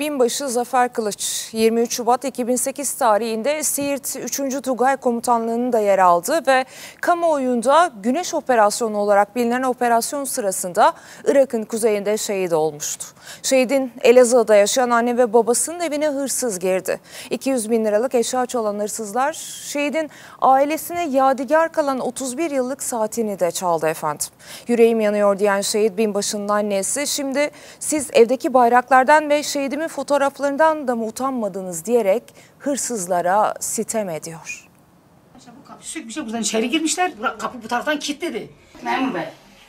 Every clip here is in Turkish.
Binbaşı Zafer Kılıç 23 Şubat 2008 tarihinde Siirt 3. Tugay Komutanlığı'nın da yer aldı ve kamuoyunda Güneş Operasyonu olarak bilinen operasyon sırasında Irak'ın kuzeyinde şehit olmuştu. Şehidin Elazığ'da yaşayan anne ve babasının evine hırsız girdi. 200 bin liralık eşya çalan hırsızlar şehidin ailesine yadigar kalan 31 yıllık saatini de çaldı efendim. Yüreğim yanıyor diyen şehit binbaşının annesi şimdi siz evdeki bayraklardan ve şehidimin dönemi fotoğraflarından da mı utanmadınız diyerek hırsızlara sitem ediyor. Bu kapı şey, buradan hani içeri girmişler, kapı bu taraftan kilitledi. Memur Bey,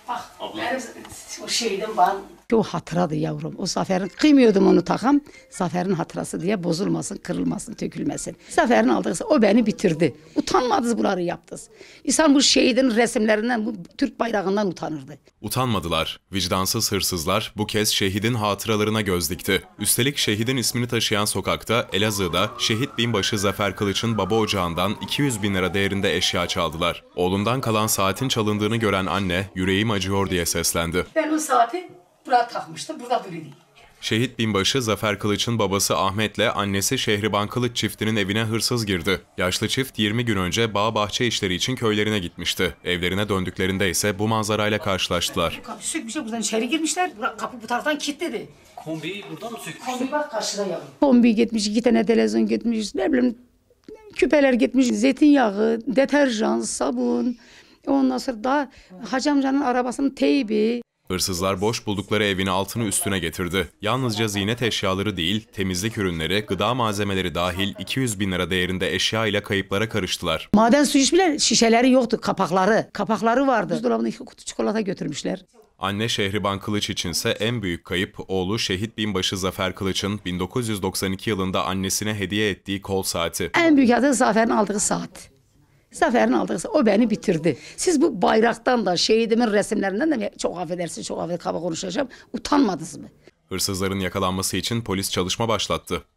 bak Abla. benim şeyden ben ki o hatıradı yavrum. O zaferin kıymıyordum onu takam. Zaferin hatırası diye bozulmasın, kırılmasın, tökülmesin. Zaferin aldığı o beni bitirdi. utanmadız bunları yaptız İnsan bu şehidin resimlerinden, bu Türk bayrağından utanırdı. Utanmadılar. Vicdansız hırsızlar bu kez şehidin hatıralarına göz dikti. Üstelik şehidin ismini taşıyan sokakta Elazığ'da şehit binbaşı Zafer Kılıç'ın baba ocağından 200 bin lira değerinde eşya çaldılar. Oğlundan kalan saatin çalındığını gören anne yüreğim acıyor diye seslendi. Ben o saati buraya takmıştı. Burada böyle değil. Şehit binbaşı Zafer Kılıç'ın babası Ahmet'le annesi Şehriban Kılıç çiftinin evine hırsız girdi. Yaşlı çift 20 gün önce bağ bahçe işleri için köylerine gitmişti. Evlerine döndüklerinde ise bu manzarayla karşılaştılar. Kapı sökmüşler buradan içeri girmişler. Kapı bu taraftan kilitledi. Kombiyi buradan mı sökmüşler? Kombi bak karşıda yavrum. Kombi gitmiş, iki tane televizyon gitmiş. Ne bileyim küpeler gitmiş. Zeytinyağı, deterjan, sabun. Ondan sonra daha Hacı amcanın arabasının teybi. Hırsızlar boş buldukları evin altını üstüne getirdi. Yalnızca ziynet eşyaları değil, temizlik ürünleri, gıda malzemeleri dahil 200 bin lira değerinde eşya ile kayıplara karıştılar. Maden suyu içmeler şişeleri yoktu, kapakları. Kapakları vardı. Buzdolabına iki kutu çikolata götürmüşler. Anne Şehriban Kılıç içinse en büyük kayıp oğlu Şehit Binbaşı Zafer Kılıç'ın 1992 yılında annesine hediye ettiği kol saati. En büyük adı Zafer'in aldığı saat. Zafer'in aldığı o beni bitirdi. Siz bu bayraktan da şehidimin resimlerinden de çok affedersin çok affedersin kaba konuşacağım utanmadınız mı? Hırsızların yakalanması için polis çalışma başlattı.